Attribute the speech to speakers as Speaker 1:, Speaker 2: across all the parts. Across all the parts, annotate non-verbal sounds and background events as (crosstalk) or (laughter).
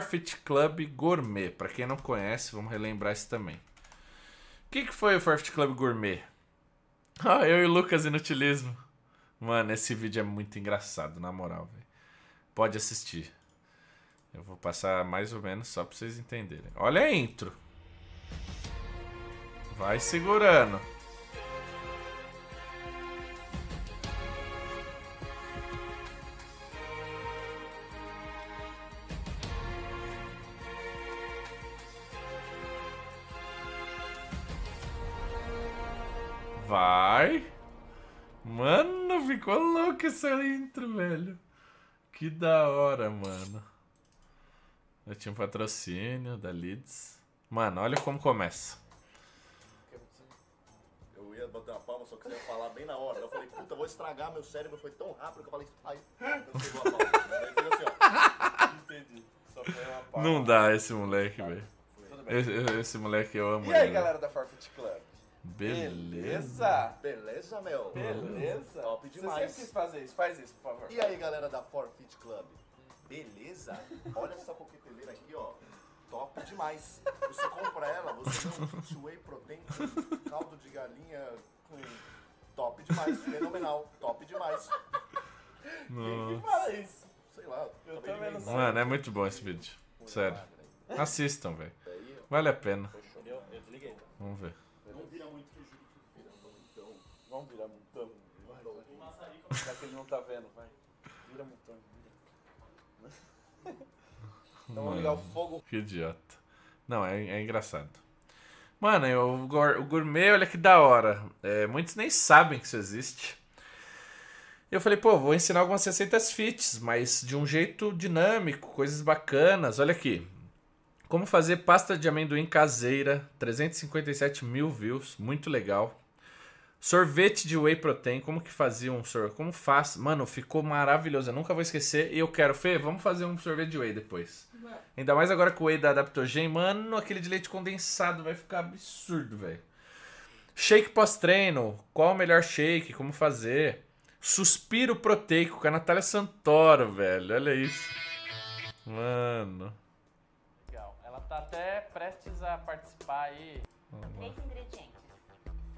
Speaker 1: Forfeit Club Gourmet. Para quem não conhece, vamos relembrar isso também. O que, que foi o Forfeit Club Gourmet? (laughs) Ah, eu e o Lucas Inutilismo. Mano, esse vídeo é muito engraçado, na moral, velho. Pode assistir. Eu vou passar mais ou menos só pra vocês entenderem. Olha a intro. Vai segurando. Vai. Mano, ficou louco essa intro, velho. Que da hora, mano. Eu tinha um patrocínio da Leeds. Mano, olha como começa. Eu ia bater uma palma, só que você ia falar bem na hora. Eu falei, puta, vou estragar meu cérebro. Foi tão rápido que eu falei, ai, eu pegou a palma. Daí foi assim, ó. Entendi. Só foi uma palma. Não dá esse moleque, tá, velho. Esse, esse, moleque eu amo. E aí, ele. galera da Forfeit Club? Beleza? Beleza, meu? Beleza? Top demais. Você sempre quis fazer isso, faz isso, por favor. E aí, galera da Forfeit Club? Beleza? Olha essa coqueteleira aqui, ó. Top demais. Você compra ela, você tem um kit whey protein, caldo de galinha. com... top demais, fenomenal. Top demais. Quem que fala isso? Sei lá. Eu também, não sei. Mano, é muito bom esse vídeo. Sério. Assistam, velho. Vale a pena. eu desliguei. Vamos ver. Vamos virar mutango. Vai, Já que ele não tá vendo, vai. Vira montão. (laughs) Então vamos ligar o fogo. Que idiota. Não, é, é engraçado. Mano, o, o gourmet, olha que da hora. É, muitos nem sabem que isso existe. Eu falei, pô, vou ensinar algumas receitas fits, mas de um jeito dinâmico, coisas bacanas. Olha aqui. Como fazer pasta de amendoim caseira, 357 mil views, muito legal. Sorvete de whey protein, como que fazia um sorvete? Como faz? Mano, ficou maravilhoso, eu nunca vou esquecer. E eu quero, Fê, vamos fazer um sorvete de whey depois. Mano. Ainda mais agora com o whey da Adaptogen, mano, aquele de leite condensado vai ficar absurdo, velho. Shake pós-treino, qual o melhor shake, como fazer? Suspiro proteico com a Natália Santoro, velho, olha isso. Mano. Legal, ela tá até prestes a participar aí. Três ingredientes.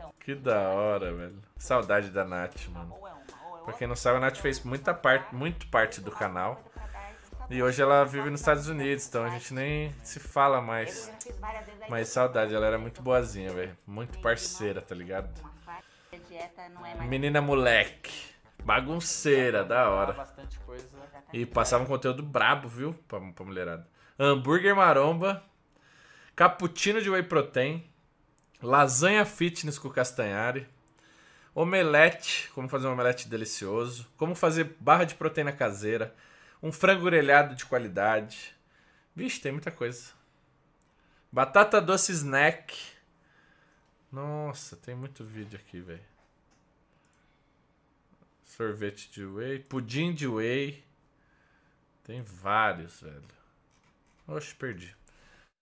Speaker 1: Então. Que da hora, velho. Saudade da Nath, mano. É é pra quem não sabe, a Nath fez muita parte, muito parte do canal. E hoje ela vive nos Estados Unidos, então a gente nem se fala mais. Mas saudade, ela era muito boazinha, velho. Muito parceira, tá ligado? É Menina moleque. Bagunceira, da hora. E passava um conteúdo brabo, viu? Pra, pra mulherada. Hambúrguer maromba. Cappuccino de whey protein. Lasanha fitness com castanhari. Omelete, como fazer um omelete delicioso. Como fazer barra de proteína caseira. Um frango grelhado de qualidade. Vixe, tem muita coisa. Batata doce snack. Nossa, tem muito vídeo aqui, velho. Sorvete de whey. Pudim de whey. Tem vários, velho. Oxe, perdi.